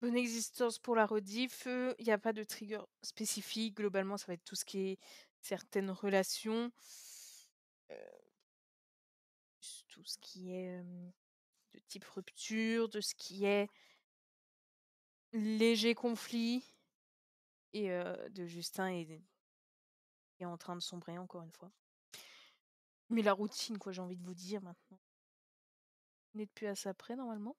Bonne existence pour la rediff. Il n'y a pas de trigger spécifique. Globalement, ça va être tout ce qui est certaines relations, tout ce qui est de type rupture, de ce qui est léger conflit, et de Justin est, est en train de sombrer encore une fois. Mais la routine, quoi, j'ai envie de vous dire maintenant. On plus depuis à ça près, normalement.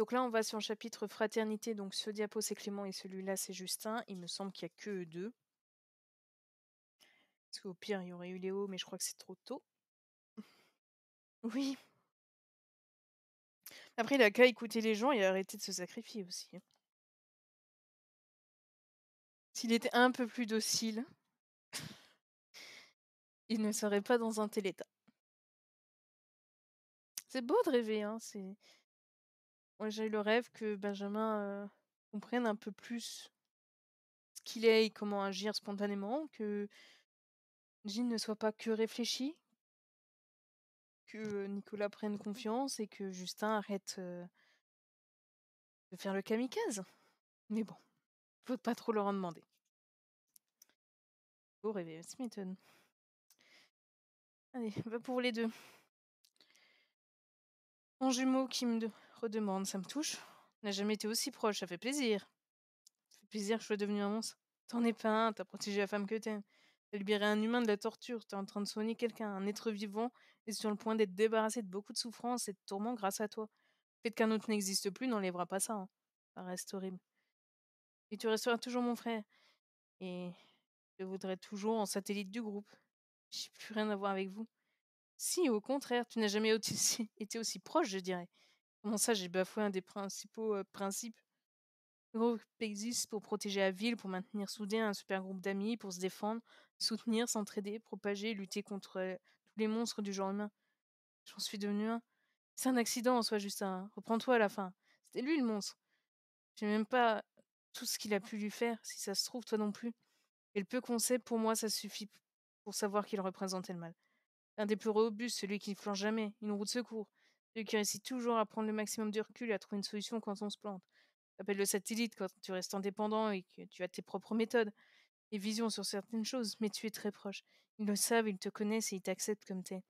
Donc là, on va sur le chapitre fraternité. Donc ce diapo, c'est Clément et celui-là, c'est Justin. Il me semble qu'il n'y a que eux deux. Parce qu'au pire, il y aurait eu Léo, mais je crois que c'est trop tôt. oui. Après, il n'a qu'à écouter les gens et arrêter de se sacrifier aussi. Hein. S'il était un peu plus docile, il ne serait pas dans un tel état. C'est beau de rêver, hein. C'est moi, j'ai eu le rêve que Benjamin comprenne un peu plus ce qu'il est et comment agir spontanément, que Jean ne soit pas que réfléchie, que Nicolas prenne mmh. confiance et que Justin arrête de faire le kamikaze. Mais bon, faut pas trop leur en demander. Beau rêver, Smithon. Allez, va pour les deux. Mon jumeau qui me demande ça me touche. On n'a jamais été aussi proche, ça fait plaisir. Ça fait plaisir que je sois devenue un monstre. T'en es pas un, t'as protégé la femme que t'aimes. T'as libéré un humain de la torture, t'es en train de soigner quelqu'un, un être vivant, et sur le point d'être débarrassé de beaucoup de souffrances et de tourments grâce à toi. Le fait qu'un autre n'existe plus n'enlèvera pas ça. Hein. Ça reste horrible. Et tu resteras toujours mon frère. Et je voudrais toujours en satellite du groupe. J'ai plus rien à voir avec vous. Si, au contraire, tu n'as jamais été aussi proche, je dirais. Comment ça, j'ai bafoué un des principaux principes Le groupe existe pour protéger la ville, pour maintenir soudain un super groupe d'amis, pour se défendre, soutenir, s'entraider, propager, lutter contre tous les monstres du genre humain. J'en suis devenu un. C'est un accident en soi, Justin. Reprends-toi à la fin. C'était lui le monstre. Je sais même pas tout ce qu'il a pu lui faire, si ça se trouve, toi non plus. Et le peu qu'on sait, pour moi, ça suffit pour savoir qu'il représentait le mal. un des plus robustes, celui qui ne flanche jamais, une roue de secours, ceux qui réussissent toujours à prendre le maximum de recul et à trouver une solution quand on se plante. T'appelles le satellite quand tu restes indépendant et que tu as tes propres méthodes et visions sur certaines choses, mais tu es très proche. Ils le savent, ils te connaissent et ils t'acceptent comme t'es.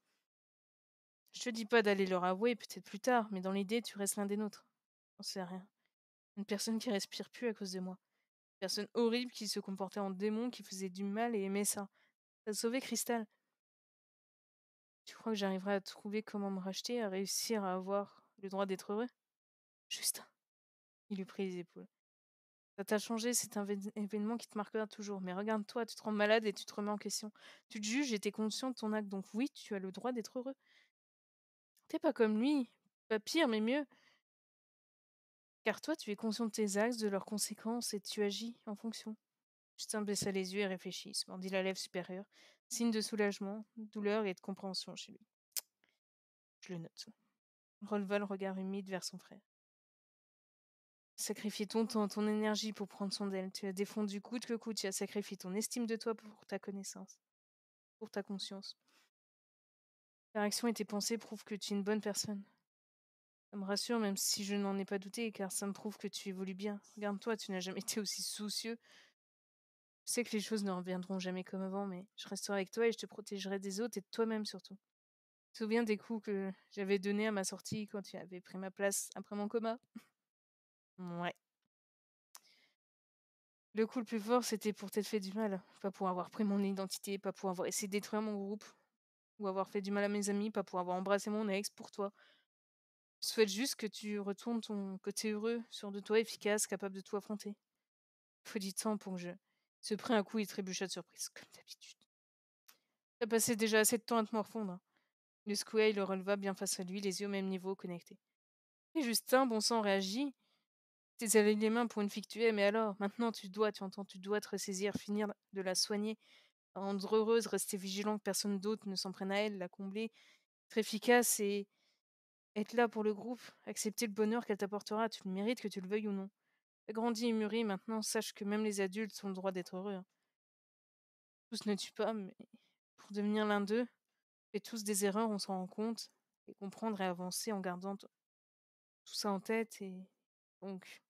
Je te dis pas d'aller leur avouer, peut-être plus tard, mais dans l'idée, tu restes l'un des nôtres. On sait rien. Une personne qui respire plus à cause de moi. Une personne horrible qui se comportait en démon, qui faisait du mal et aimait ça. Ça sauvait Cristal. Tu crois que j'arriverai à trouver comment me racheter, à réussir à avoir le droit d'être heureux Justin. Il lui prit les épaules. Ça t'a changé, c'est un événement qui te marquera toujours. Mais regarde-toi, tu te rends malade et tu te remets en question. Tu te juges et t'es conscient de ton acte, donc oui, tu as le droit d'être heureux. T'es pas comme lui, pas pire, mais mieux. Car toi, tu es conscient de tes actes, de leurs conséquences, et tu agis en fonction. Justin baissa les yeux et réfléchit, se mordit la lèvre supérieure, signe de soulagement, douleur et de compréhension chez lui. Je le note. Releva le regard humide vers son frère. Sacrifie ton temps, ton énergie pour prendre son d'elle. Tu as défendu coûte que coûte, tu as sacrifié ton estime de toi pour ta connaissance, pour ta conscience. Ta réaction et tes pensées prouvent que tu es une bonne personne. Ça me rassure, même si je n'en ai pas douté, car ça me prouve que tu évolues bien. Regarde-toi, tu n'as jamais été aussi soucieux je sais que les choses ne reviendront jamais comme avant, mais je resterai avec toi et je te protégerai des autres et de toi-même surtout. Tu te souviens des coups que j'avais donnés à ma sortie quand tu avais pris ma place après mon coma Ouais. Le coup le plus fort, c'était pour t'être fait du mal. Pas pour avoir pris mon identité, pas pour avoir essayé de détruire mon groupe, ou avoir fait du mal à mes amis, pas pour avoir embrassé mon ex, pour toi. Je souhaite juste que tu retournes ton côté heureux, sûr de toi, efficace, capable de tout affronter. Il faut du temps pour que je se prit un coup et trébucha de surprise, comme d'habitude. Ça passait déjà assez de temps à te morfondre. Hein. Le Squay le releva bien face à lui, les yeux au même niveau, connectés. Et Justin, bon sang, réagit. T'es allé les mains pour une fille tu mais alors, maintenant tu dois, tu entends, tu dois te ressaisir, finir de la soigner, rendre heureuse, rester vigilant que personne d'autre ne s'en prenne à elle, la combler, être efficace et être là pour le groupe, accepter le bonheur qu'elle t'apportera, tu le mérites que tu le veuilles ou non grandi et mûri maintenant, sache que même les adultes ont le droit d'être heureux. Hein. Tous ne tuent pas, mais pour devenir l'un d'eux, et tous des erreurs, on s'en rend compte, et comprendre et avancer en gardant tout ça en tête, et donc,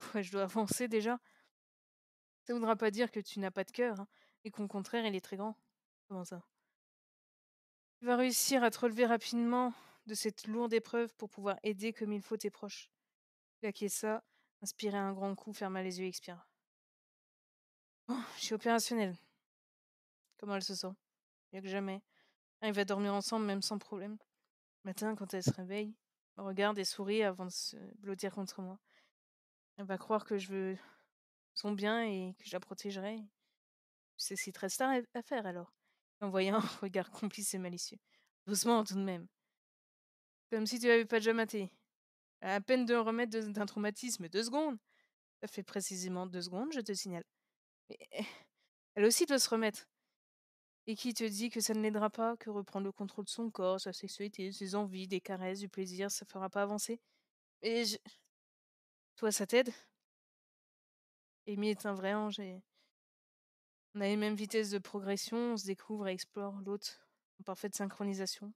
je dois avancer déjà. Ça voudra pas dire que tu n'as pas de cœur, hein, et qu'au contraire, il est très grand. Comment ça Tu vas réussir à te relever rapidement de cette lourde épreuve pour pouvoir aider comme il faut tes proches. est ça, Inspirez un grand coup, ferma les yeux, expire. Oh, je suis opérationnelle. Comment elle se sent Mieux que jamais. Ah, elle va dormir ensemble, même sans problème. matin, quand elle se réveille, me regarde et sourit avant de se blottir contre moi. Elle va croire que je veux son bien et que je la protégerai. C'est si très reste à faire alors, en voyant un regard complice et malicieux. Doucement tout de même. Comme si tu avais pas déjà maté. À peine de remettre d'un traumatisme, deux secondes. Ça fait précisément deux secondes, je te signale. Eh, elle aussi doit se remettre. Et qui te dit que ça ne l'aidera pas, que reprendre le contrôle de son corps, sa sexualité, ses envies, des caresses, du plaisir, ça fera pas avancer Et je... Toi, ça t'aide Amy est un vrai ange On a les mêmes vitesses de progression, on se découvre et explore l'autre en parfaite synchronisation.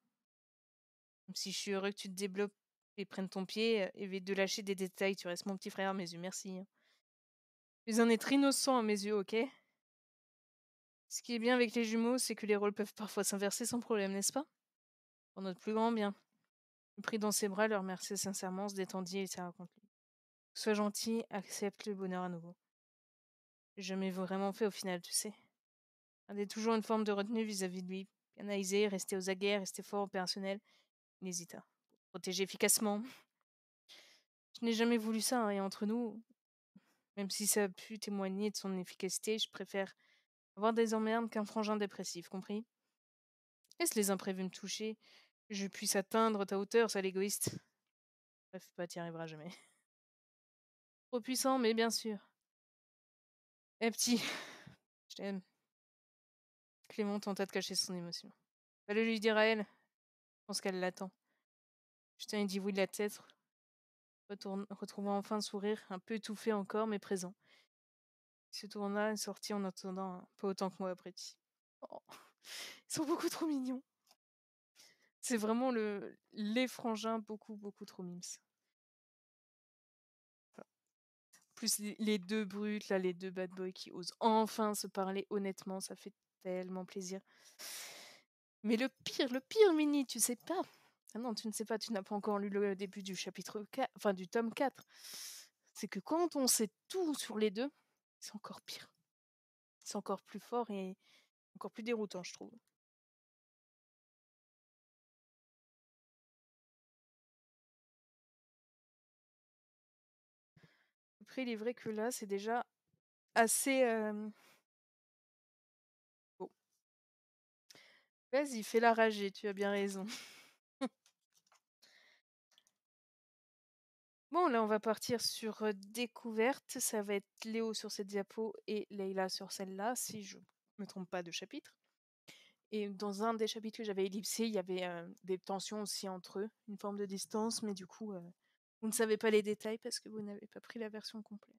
si je suis heureux que tu te débloques et prennent ton pied, évite de lâcher des détails, tu restes mon petit frère, à mes yeux, merci. Hein. Tu es un être innocent à mes yeux, ok Ce qui est bien avec les jumeaux, c'est que les rôles peuvent parfois s'inverser sans problème, n'est-ce pas Pour notre plus grand bien. Il prit dans ses bras, le merci sincèrement, se détendit et raconté. « Sois gentil, accepte le bonheur à nouveau. Je m'ai vraiment fait au final, tu sais. Gardez toujours une forme de retenue vis-à-vis de lui. Analyser, rester aux aguets, rester fort opérationnel. Il hésita protéger efficacement. Je n'ai jamais voulu ça, hein, et entre nous, même si ça a pu témoigner de son efficacité, je préfère avoir des emmerdes qu'un frangin dépressif, compris Laisse les imprévus me toucher, que je puisse atteindre ta hauteur, sale égoïste. Bref, pas t'y arriveras jamais. Trop puissant, mais bien sûr. Eh petit, je t'aime. Clément tenta de cacher son émotion. Fallait lui dire à elle. Je pense qu'elle l'attend. Putain, il dit oui de la tête, retourne, retrouvant enfin un sourire, un peu étouffé encore, mais présent. Il se tourna une sortit en attendant un hein, peu autant que moi après. Oh, ils sont beaucoup trop mignons. C'est vraiment le, les frangins beaucoup, beaucoup trop mimes. plus les deux brutes, là, les deux bad boys qui osent enfin se parler honnêtement, ça fait tellement plaisir. Mais le pire, le pire, Mini, tu sais pas, ah non, tu ne sais pas, tu n'as pas encore lu le début du chapitre 4, enfin du tome 4. C'est que quand on sait tout sur les deux, c'est encore pire. C'est encore plus fort et encore plus déroutant, je trouve. Après, il est vrai que là, c'est déjà assez. Oh. Vas-y, fais la rager, tu as bien raison. Bon, là, on va partir sur découverte. Ça va être Léo sur cette diapo et Leila sur celle-là, si je ne me trompe pas de chapitre. Et dans un des chapitres que j'avais ellipsé, il y avait des tensions aussi entre eux, une forme de distance, mais du coup, vous ne savez pas les détails parce que vous n'avez pas pris la version complète.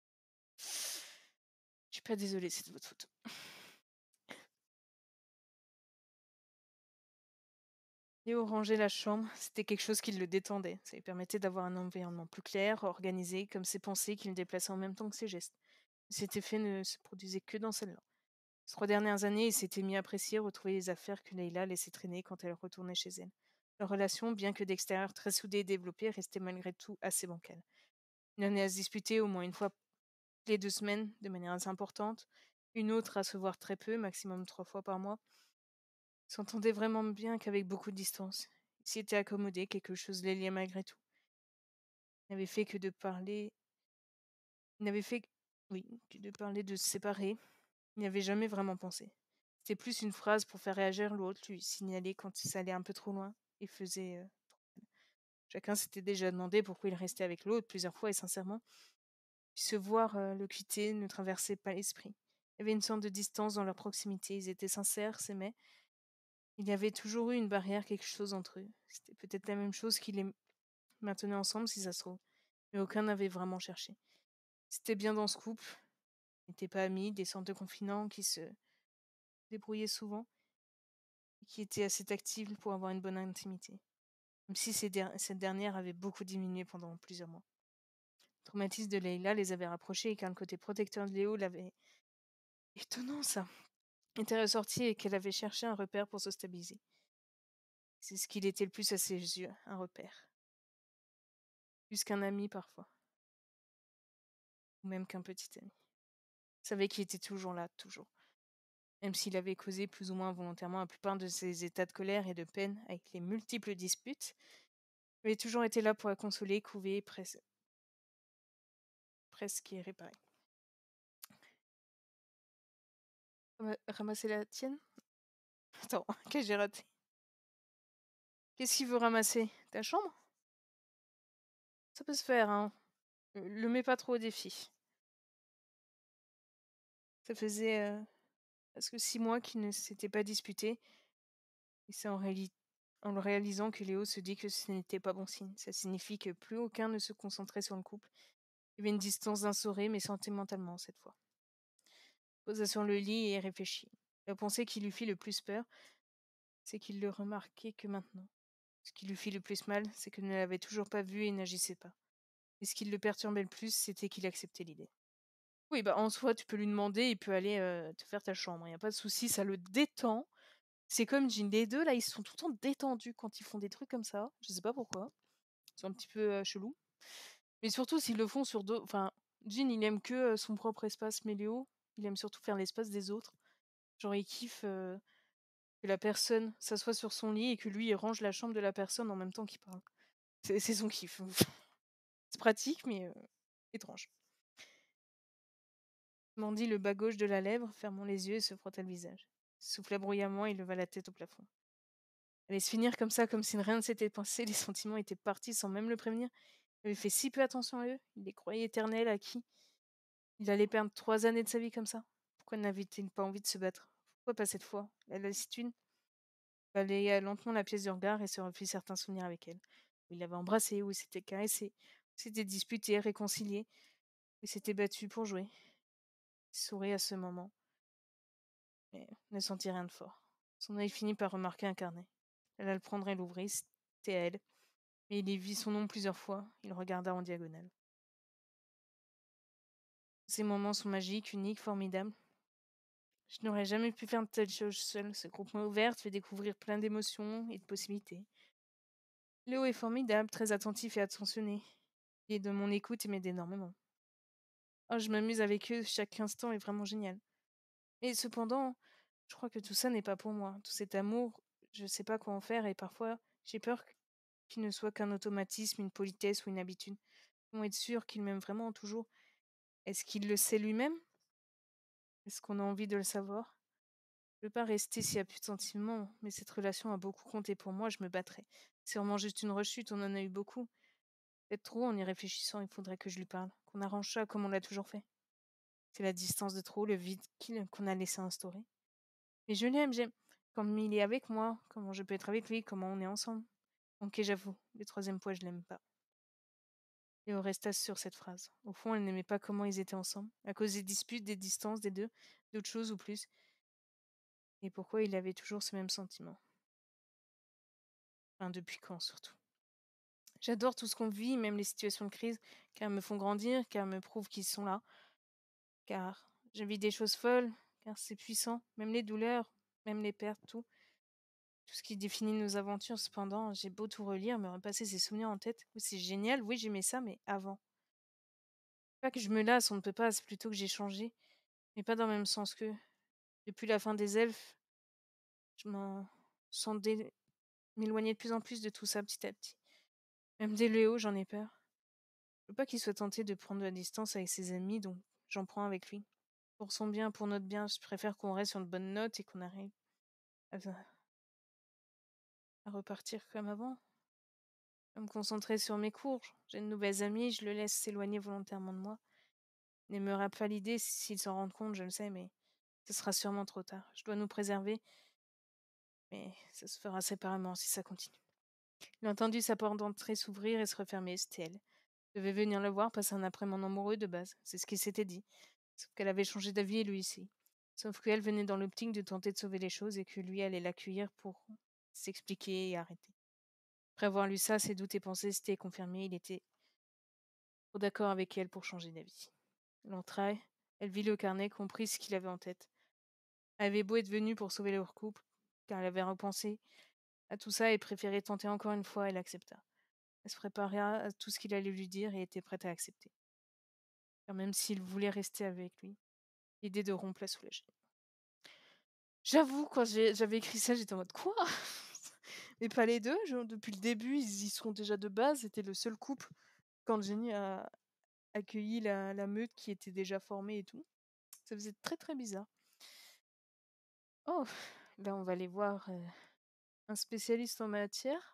Je suis pas désolée, c'est de votre faute. Léo ranger la chambre, c'était quelque chose qui le détendait. Ça lui permettait d'avoir un environnement plus clair, organisé, comme ses pensées qu'il le en même temps que ses gestes. Cet effet ne se produisait que dans celle-là. Ces trois dernières années, il s'était mis à apprécier retrouver les affaires que Leïla laissait traîner quand elle retournait chez elle. Leur relation, bien que d'extérieur très soudée et développée, restait malgré tout assez bancale. Une année à se disputer au moins une fois les deux semaines de manière assez importante, une autre à se voir très peu, maximum trois fois par mois, s'entendaient vraiment bien qu'avec beaucoup de distance. Ils était accommodés, quelque chose les liait malgré tout. Ils n'avaient fait que de parler. Ils n'avaient fait, oui, que de parler de se séparer. Ils n'y avaient jamais vraiment pensé. C'était plus une phrase pour faire réagir l'autre, lui signaler quand il s'allait un peu trop loin et faisait. Chacun s'était déjà demandé pourquoi il restait avec l'autre plusieurs fois et sincèrement, se voir le quitter ne traversait pas l'esprit. Il y avait une sorte de distance dans leur proximité. Ils étaient sincères, s'aimaient, il y avait toujours eu une barrière, quelque chose entre eux. C'était peut-être la même chose qui les maintenait ensemble, si ça se trouve. Mais aucun n'avait vraiment cherché. C'était bien dans ce couple. Ils n'étaient pas amis, des centres de confinants qui se débrouillaient souvent et qui étaient assez actifs pour avoir une bonne intimité. Même si cette dernière avait beaucoup diminué pendant plusieurs mois. Le traumatisme de Leila les avait rapprochés car le côté protecteur de Léo l'avait. Étonnant ça était ressorti et qu'elle avait cherché un repère pour se stabiliser. C'est ce qu'il était le plus à ses yeux, un repère. Plus qu'un ami parfois. Ou même qu'un petit ami. Il savait qu'il était toujours là, toujours. Même s'il avait causé plus ou moins volontairement la plupart de ses états de colère et de peine avec les multiples disputes, il avait toujours été là pour la consoler, couver, presser. presque réparer. ramasser la tienne Attends, que j'ai raté. Qu'est-ce qu'il veut ramasser Ta chambre Ça peut se faire, hein. Le mets pas trop au défi. Ça faisait euh, presque six mois qu'ils ne s'étaient pas disputés. Et c'est en, le réalisant que Léo se dit que ce n'était pas bon signe. Ça signifie que plus aucun ne se concentrait sur le couple. Il y avait une distance sourire, mais mentalement cette fois posa sur le lit et réfléchit. La pensée qui lui fit le plus peur, c'est qu'il le remarquait que maintenant. Ce qui lui fit le plus mal, c'est qu'il ne l'avait toujours pas vu et n'agissait pas. Et ce qui le perturbait le plus, c'était qu'il acceptait l'idée. Oui, bah en soi, tu peux lui demander, il peut aller te faire ta chambre, il n'y a pas de souci, ça le détend. C'est comme Jean. les deux, là, ils sont tout le temps détendus quand ils font des trucs comme ça. Je sais pas pourquoi. Ils sont un petit peu chelou. Mais surtout, s'ils le font sur d'autres... Enfin, Jean, il aime que son propre espace, mais il aime surtout faire l'espace des autres. Genre, il kiffe que la personne s'assoit sur son lit et que lui, il range la chambre de la personne en même temps qu'il parle. C'est son kiff. C'est pratique, mais étrange. Mandy le bas gauche de la lèvre, fermant les yeux et se frotta le visage. Souffla bruyamment et leva la tête au plafond. Allait se finir comme ça, comme si rien ne s'était passé, les sentiments étaient partis sans même le prévenir. Il avait fait si peu attention à eux, il les croyait éternels, à qui il allait perdre trois années de sa vie comme ça. Pourquoi n'avait-il pas envie de se battre Pourquoi pas cette fois La lassitude balayait euh, lentement la pièce du regard et se refit certains souvenirs avec elle. il l'avait embrassée, où il s'était caressé, où s'était disputé, réconcilié, où il s'était battu pour jouer. Il sourit à ce moment, mais ne sentit rien de fort. Son œil finit par remarquer un carnet. Elle allait le prendre et l'ouvrir. c'était elle. Mais il y vit son nom plusieurs fois, il regarda en diagonale ces moments sont magiques, uniques, formidables. Je n'aurais jamais pu faire de telles choses seule. Ce groupement ouvert fait découvrir plein d'émotions et de possibilités. Léo est formidable, très attentif et attentionné. Et de mon écoute, et m'aide énormément. Oh, je m'amuse avec eux, chaque instant est vraiment génial. Et cependant, je crois que tout ça n'est pas pour moi. Tout cet amour, je ne sais pas quoi en faire et parfois, j'ai peur qu'il ne soit qu'un automatisme, une politesse ou une habitude. Comment être sûr qu'il m'aime vraiment toujours est-ce qu'il le sait lui-même Est-ce qu'on a envie de le savoir Je ne veux pas rester si appuyé plus mais cette relation a beaucoup compté pour moi, je me battrai. Sûrement juste une rechute, on en a eu beaucoup. Peut-être trop, en y réfléchissant, il faudrait que je lui parle, qu'on arrange ça comme on l'a toujours fait. C'est la distance de trop, le vide qu'on a laissé instaurer. Mais je l'aime, j'aime comme il est avec moi, comment je peux être avec lui, comment on est ensemble. Ok, j'avoue, le troisième point, je l'aime pas. Et on resta sur cette phrase. Au fond, elle n'aimait pas comment ils étaient ensemble, à cause des disputes, des distances des deux, d'autres choses ou plus. Et pourquoi il avait toujours ce même sentiment. Enfin, depuis quand surtout. J'adore tout ce qu'on vit, même les situations de crise, car elles me font grandir, car elles me prouvent qu'ils sont là. Car je vis des choses folles, car c'est puissant, même les douleurs, même les pertes, tout. Tout ce qui définit nos aventures, cependant, j'ai beau tout relire, me repasser ces souvenirs en tête. Oui, c'est génial, oui, j'aimais ça, mais avant. Pas que je me lasse, on ne peut pas, c'est plutôt que j'ai changé, mais pas dans le même sens que. Depuis la fin des elfes, je m'en sens dé... m'éloigner de plus en plus de tout ça petit à petit. Même dès Léo, j'en ai peur. Je veux pas qu'il soit tenté de prendre de la distance avec ses amis, donc j'en prends avec lui. Pour son bien, pour notre bien, je préfère qu'on reste sur de bonnes notes et qu'on arrive à à repartir comme avant. À me concentrer sur mes cours. J'ai de nouvelles amies, je le laisse s'éloigner volontairement de moi. N'aimera pas l'idée s'il s'en rend compte, je le sais, mais ce sera sûrement trop tard. Je dois nous préserver. Mais ça se fera séparément si ça continue. Il a entendu sa porte d'entrée s'ouvrir et se refermer, c'était elle. Je devais venir le voir passer un après-midi amoureux de base, c'est ce qu'il s'était dit. Sauf qu'elle avait changé d'avis et lui aussi. Sauf qu'elle venait dans l'optique de tenter de sauver les choses et que lui allait l'accueillir pour s'expliquer et arrêter. Après avoir lu ça, ses doutes et pensées s'étaient confirmés. Il était trop d'accord avec elle pour changer d'avis. L'entraille, elle vit le carnet, comprit ce qu'il avait en tête. Elle avait beau être venue pour sauver leur couple, car elle avait repensé à tout ça et préféré tenter encore une fois, elle accepta. Elle se prépara à tout ce qu'il allait lui dire et était prête à accepter. Car même s'il voulait rester avec lui, l'idée de rompre la soulageait. J'avoue, quand j'avais écrit ça, j'étais en mode quoi et pas les deux. depuis le début, ils y sont déjà de base. C'était le seul couple quand Jenny a accueilli la, meute qui était déjà formée et tout. Ça faisait très très bizarre. Oh, là ben, on va aller voir un spécialiste en matière.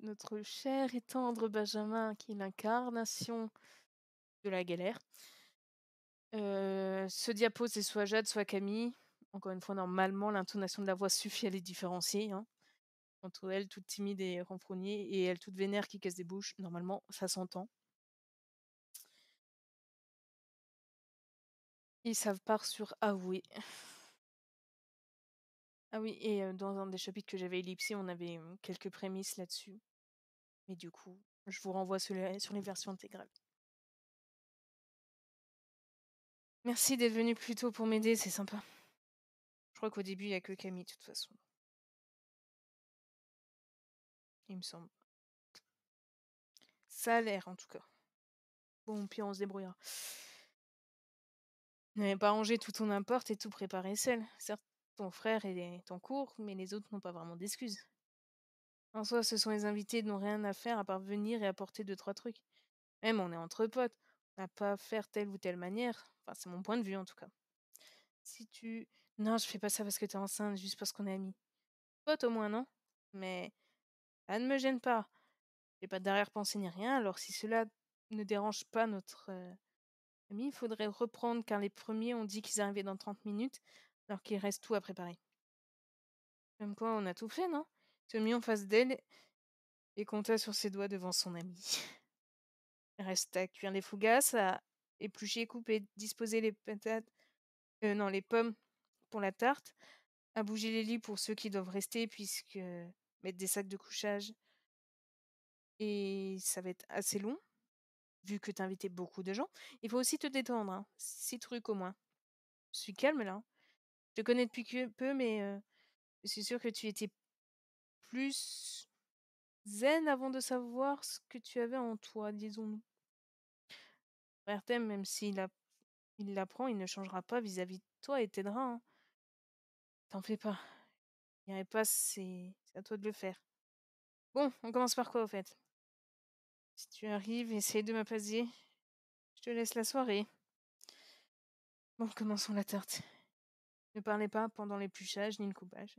notre cher et tendre Benjamin, qui est l'incarnation de la galère. ce diapo, c'est soit Jade, soit Camille. Encore une fois, normalement, l'intonation de la voix suffit à les différencier. Hein. Entre elle toute timide et renfrognée et elle toute vénère qui casse des bouches, normalement, ça s'entend. Et ça part sur Ah oui. Ah oui, et dans un des chapitres que j'avais ellipsé, on avait mmh, quelques prémices là-dessus. Mais du coup, je vous renvoie sur sur les versions intégrales. Merci d'être venu plus tôt pour m'aider, c'est sympa. Je crois qu'au début, il n'y a que Camille, de toute façon. Il me semble. Ça a l'air, en tout cas. Bon, puis on se débrouillera. n'avez pas rangé tout ton importe et tout préparé seul. Certes, ton frère est en cours, mais les autres n'ont pas vraiment d'excuses. En soi, ce sont les invités qui n'ont rien à faire à part venir et apporter deux, trois trucs. Même, on est entre potes. On n'a pas à faire telle ou telle manière. Enfin, c'est mon point de vue, en tout cas. Si tu non, je fais pas ça parce que t'es enceinte, juste parce qu'on est amis. Pote au moins, non Mais ça ne me gêne pas. J'ai pas de derrière pensée ni rien, alors si cela ne dérange pas notre euh, ami, il faudrait reprendre car les premiers ont dit qu'ils arrivaient dans 30 minutes, alors qu'il reste tout à préparer. Comme quoi, on a tout fait, non Se mit en face d'elle et compta sur ses doigts devant son ami. Il reste à cuire les fougasses, à éplucher, couper, disposer les patates, euh, non, les pommes pour la tarte, à bouger les lits pour ceux qui doivent rester, puisque mettre des sacs de couchage, et ça va être assez long, vu que tu beaucoup de gens. Il faut aussi te détendre, hein, six trucs au moins. Je suis calme là. Hein. Je te connais depuis peu, mais je suis sûre que tu étais plus zen avant de savoir ce que tu avais en toi, disons-nous. même s'il il l'apprend, il ne changera pas vis-à-vis de toi et t'aidera. Hein. T'en fais pas. Il n'y pas, c'est à toi de le faire. Bon, on commence par quoi au fait Si tu arrives, essaye de m'apaiser. Je te laisse la soirée. Bon, commençons la tarte. Ne parlez pas pendant l'épluchage ni le coupage.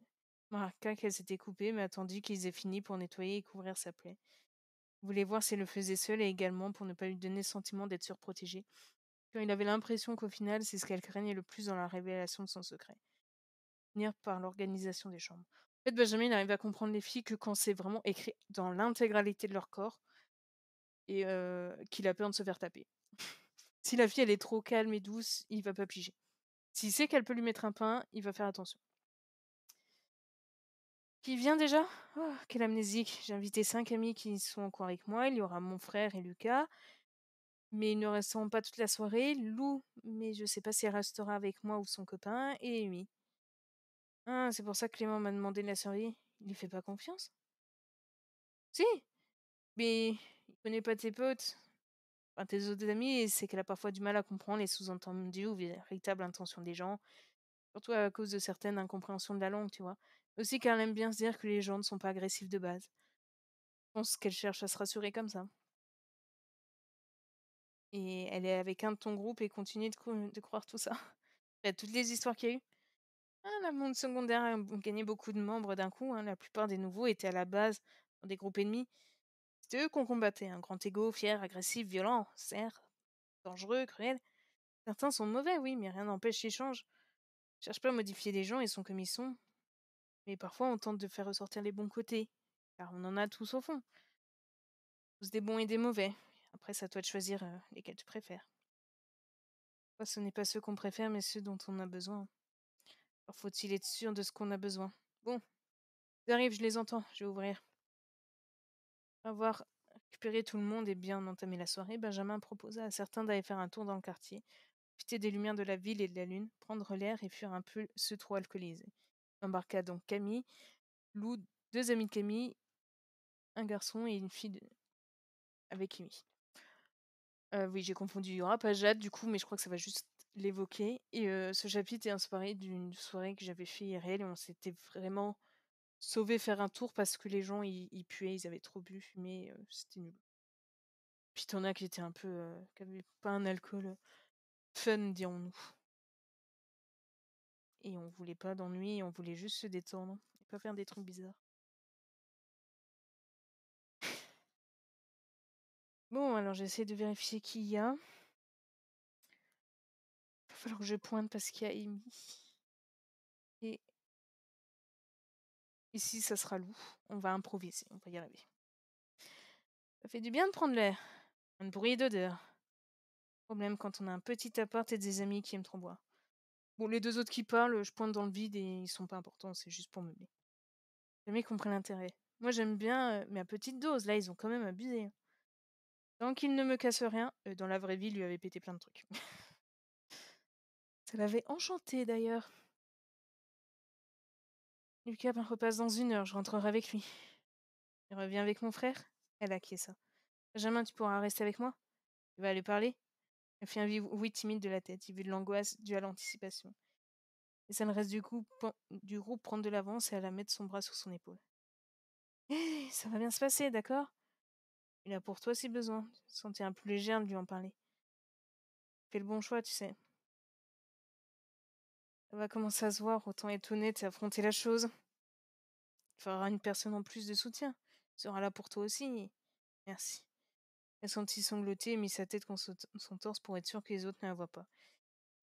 remarqua qu'elle s'était coupée, mais attendit qu'ils aient fini pour nettoyer et couvrir sa plaie. Il voulait voir s'il le faisait seul et également pour ne pas lui donner le sentiment d'être surprotégé, Quand il avait l'impression qu'au final, c'est ce qu'elle craignait le plus dans la révélation de son secret par l'organisation des chambres. En fait, Benjamin arrive à comprendre les filles que quand c'est vraiment écrit dans l'intégralité de leur corps et qu'il a peur de se faire taper. si la fille elle est trop calme et douce, il va pas piger. S'il sait qu'elle peut lui mettre un pain, il va faire attention. Qui vient déjà oh, Quelle amnésique J'ai invité cinq amis qui sont encore avec moi. Il y aura mon frère et Lucas. Mais ils ne resteront pas toute la soirée. Lou, mais je ne sais pas si elle restera avec moi ou son copain. Et lui. Ah, c'est pour ça que Clément m'a demandé de la surveiller. Il lui fait pas confiance Si Mais il connaît pas tes potes, enfin tes autres amis, c'est qu'elle a parfois du mal à comprendre les sous-entendus ou véritables intentions des gens, surtout à cause de certaines incompréhensions de la langue, tu vois. Aussi qu'elle aime bien se dire que les gens ne sont pas agressifs de base. Je pense qu'elle cherche à se rassurer comme ça. Et elle est avec un de ton groupe et continue de, croire tout ça. Bah, toutes les histoires qu'il y a eu. Ah, la monde secondaire a gagné beaucoup de membres d'un coup. Hein. La plupart des nouveaux étaient à la base dans des groupes ennemis. C'était eux qu'on combattait. Un hein. grand égo, fier, agressif, violent, serre, dangereux, cruel. Certains sont mauvais, oui, mais rien n'empêche l'échange. Je cherche pas à modifier les gens, ils sont comme ils sont. Mais parfois, on tente de faire ressortir les bons côtés, car on en a tous au fond. Tous des bons et des mauvais. Après, c'est à toi de choisir euh, lesquels tu préfères. ce n'est pas ceux qu'on préfère, mais ceux dont on a besoin. Faut-il être sûr de ce qu'on a besoin Bon, ils je les entends, je vais ouvrir. Avoir récupéré tout le monde et bien entamé la soirée, Benjamin proposa à certains d'aller faire un tour dans le quartier, profiter des lumières de la ville et de la lune, prendre l'air et fuir un peu ce trop alcoolisé. Il embarqua donc Camille, Lou, deux amis de Camille, un garçon et une fille avec lui. Euh, oui, j'ai confondu. Il n'y aura pas Jade, du coup, mais je crois que ça va juste l'évoquer. Et ce chapitre est inspiré d'une soirée que j'avais fait réelle et on s'était vraiment sauvé faire un tour parce que les gens ils, puaient, ils avaient trop bu, fumé, c'était nul. Puis t'en as qui étaient un peu. qui pas un alcool fun, disons nous Et on voulait pas d'ennui, on voulait juste se détendre et pas faire des trucs bizarres. Bon, alors j'essaie de vérifier qui y a falloir que je pointe parce qu'il y a Amy. Et ici, ça sera loup. On va improviser, on va y arriver. Ça fait du bien de prendre l'air. Un bruit d'odeur. Problème quand on a un petit appart et des amis qui aiment trop boire. Bon, les deux autres qui parlent, je pointe dans le vide et ils sont pas importants, c'est juste pour me. Jamais compris l'intérêt. Moi j'aime bien, euh, mais à petite dose, là ils ont quand même abusé. Hein. Tant qu'il ne me casse rien, euh, dans la vraie vie, il lui avait pété plein de trucs. Ça l'avait enchanté d'ailleurs. Lucas repasse dans une heure, je rentrerai avec lui. Il revient avec mon frère Elle a ça. Benjamin, tu pourras rester avec moi Tu vas aller parler Elle fait un oui timide de la tête, il vit de l'angoisse due à l'anticipation. Et ça ne reste du, coup, du groupe prendre de l'avance et à la mettre son bras sur son épaule. Eh, ça va bien se passer, d'accord Il a pour toi si besoin. te sentais un peu légère de lui en parler. Fais le bon choix, tu sais va commencer à se voir, autant être honnête et affronter la chose. Il faudra une personne en plus de soutien. Il sera là pour toi aussi. Merci. Elle sentit sangloter et mit sa tête contre son torse pour être sûre que les autres ne la voient pas.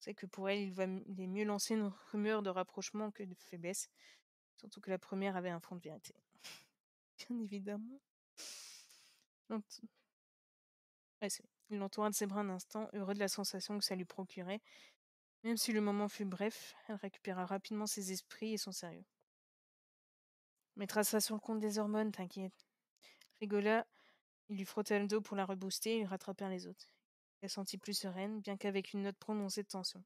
C'est que pour elle, il, va, mieux lancer une rumeur de rapprochement que de faiblesse. Surtout que la première avait un fond de vérité. Bien évidemment. il l'entoura de ses bras un instant, heureux de la sensation que ça lui procurait, même si le moment fut bref, elle récupéra rapidement ses esprits et son sérieux. Mettra ça sur le compte des hormones, t'inquiète. Rigola, il lui frotta le dos pour la rebooster et lui rattrapèrent les autres. Elle sentit plus sereine, bien qu'avec une note prononcée de tension.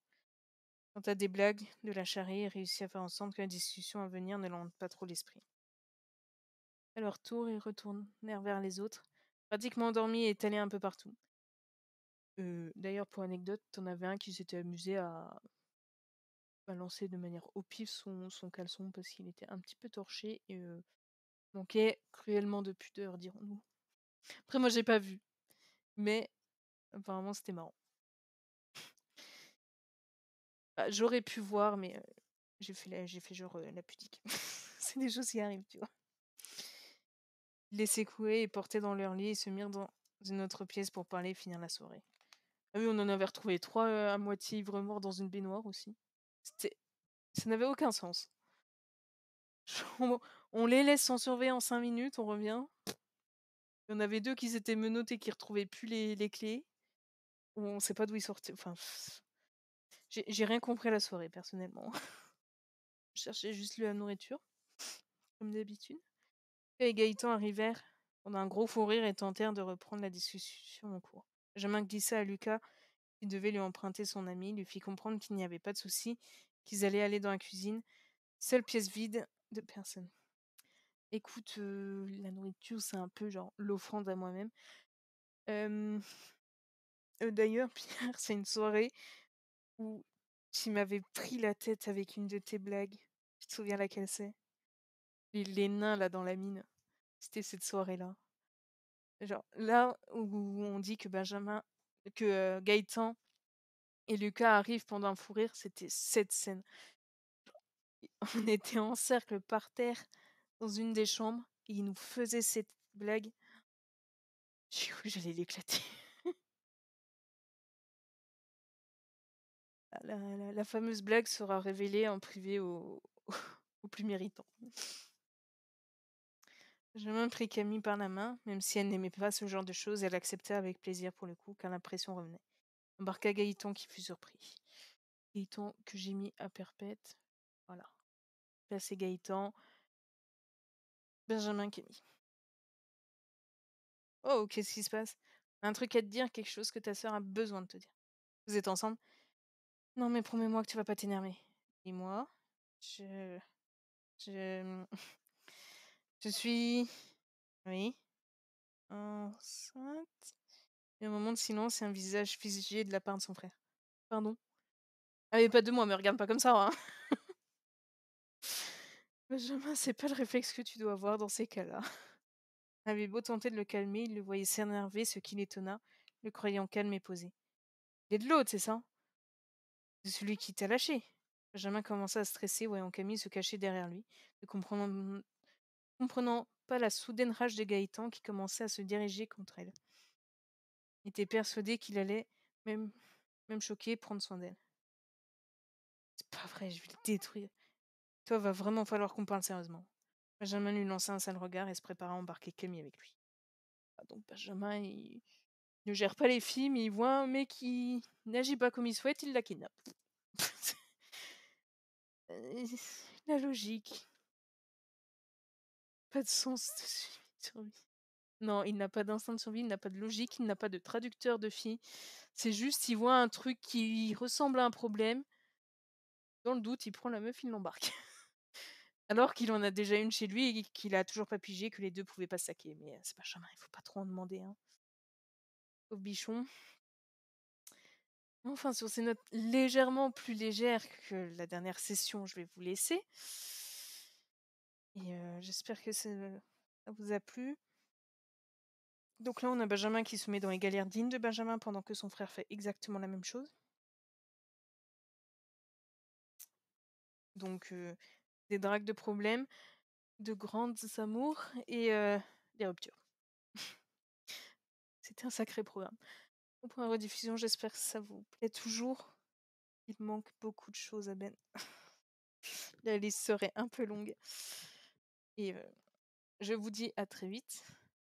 à des blagues, de la charrie et réussit à faire en sorte que la discussion à venir ne lente pas trop l'esprit. À leur tour, ils retournèrent vers les autres, pratiquement endormis et étalés un peu partout. D'ailleurs, pour anecdote, t'en avais un qui s'était amusé à... balancer de manière au pif son, son caleçon parce qu'il était un petit peu torché et manquait cruellement de pudeur, dirons-nous. Après, moi, j'ai pas vu, mais apparemment, c'était marrant. Bah, j'aurais pu voir, mais j'ai fait, la... fait genre la pudique. C'est des choses qui arrivent, tu vois. Ils les secouaient et portaient dans leur lit et se mirent dans une autre pièce pour parler et finir la soirée. Ah on en avait retrouvé trois à moitié ivre morts dans une baignoire aussi. C'était... Ça n'avait aucun sens. On... les laisse s'en surveiller en cinq minutes, on revient. Il y en avait deux qui s'étaient menottés, qui retrouvaient plus les, les clés. On ne sait pas d'où ils sortaient. Enfin, j'ai... rien compris la soirée, personnellement. Je cherchais juste la nourriture, comme d'habitude. Et Gaëtan arrivèrent. On un gros fou rire et tentèrent de reprendre la discussion en cours. Jamin glissa à Lucas, qui devait lui emprunter son ami, lui fit comprendre qu'il n'y avait pas de souci, qu'ils allaient aller dans la cuisine, seule pièce vide de personne. Écoute, la nourriture, c'est un peu genre l'offrande à moi-même. D'ailleurs, Pierre, c'est une soirée où tu m'avais pris la tête avec une de tes blagues. Tu te souviens laquelle c'est les nains, là, dans la mine. C'était cette soirée-là. Genre, là où on dit que Benjamin, que Gaëtan et Lucas arrivent pendant un fou rire, c'était cette scène. On était en cercle par terre dans une des chambres et ils nous faisaient cette blague. J'ai cru que j'allais l'éclater. Ah, la, fameuse blague sera révélée en privé aux plus méritants. J'ai prit pris Camille par la main, même si elle n'aimait pas ce genre de choses, elle acceptait avec plaisir pour le coup, car la pression revenait. Embarqua Gaëtan qui fut surpris. Gaëtan que j'ai mis à perpète. Voilà. Placé Gaëtan. Benjamin Camille. Oh, qu'est-ce qui se passe Un truc à te dire, quelque chose que ta sœur a besoin de te dire. Vous êtes ensemble Non, mais promets-moi que tu vas pas t'énerver. Dis-moi. Je. Je. Je suis. Oui. Enceinte. Et un moment de silence et un visage figé de la part de son frère. Pardon. Ah, pas de moi, me regarde pas comme ça, hein. Benjamin, c'est pas le réflexe que tu dois avoir dans ces cas-là. Avait beau tenter de le calmer, il le voyait s'énerver, ce qui l'étonna, le croyant calme et posé. Il est de l'autre, c'est ça C'est celui qui t'a lâché. Benjamin commença à stresser, voyant Camille se cacher derrière lui, de comprendre comprenant pas la soudaine rage de Gaëtan qui commençait à se diriger contre elle. Il était persuadé qu'il allait, même, même choqué, prendre soin d'elle. C'est pas vrai, je vais le détruire. Toi, va vraiment falloir qu'on parle sérieusement. Benjamin lui lança un sale regard et se prépara à embarquer Camille avec lui. Ah, donc Benjamin, il... ne gère pas les filles, mais il voit un mec qui n'agit pas comme il souhaite, il la kidnappe. Euh, la logique pas de sens de survie. Non, il n'a pas d'instinct de survie, il n'a pas de logique, il n'a pas de traducteur de fille. C'est juste, il voit un truc qui ressemble à un problème. Dans le doute, il prend la meuf, il l'embarque. Alors qu'il en a déjà une chez lui et qu'il a toujours pas pigé que les deux pouvaient pas saquer. Mais c'est pas chemin, il faut pas trop en demander. Hein. Au bichon. Enfin, sur ces notes légèrement plus légères que la dernière session, je vais vous laisser. Et j'espère que ça, vous a plu. Donc là, on a Benjamin qui se met dans les galères dignes de Benjamin pendant que son frère fait exactement la même chose. Donc, des dragues de problèmes, de grandes amours et des ruptures. C'était un sacré programme. Pour la rediffusion, j'espère que ça vous plaît toujours. Il manque beaucoup de choses à Ben. la liste serait un peu longue. Et je vous dis à très vite.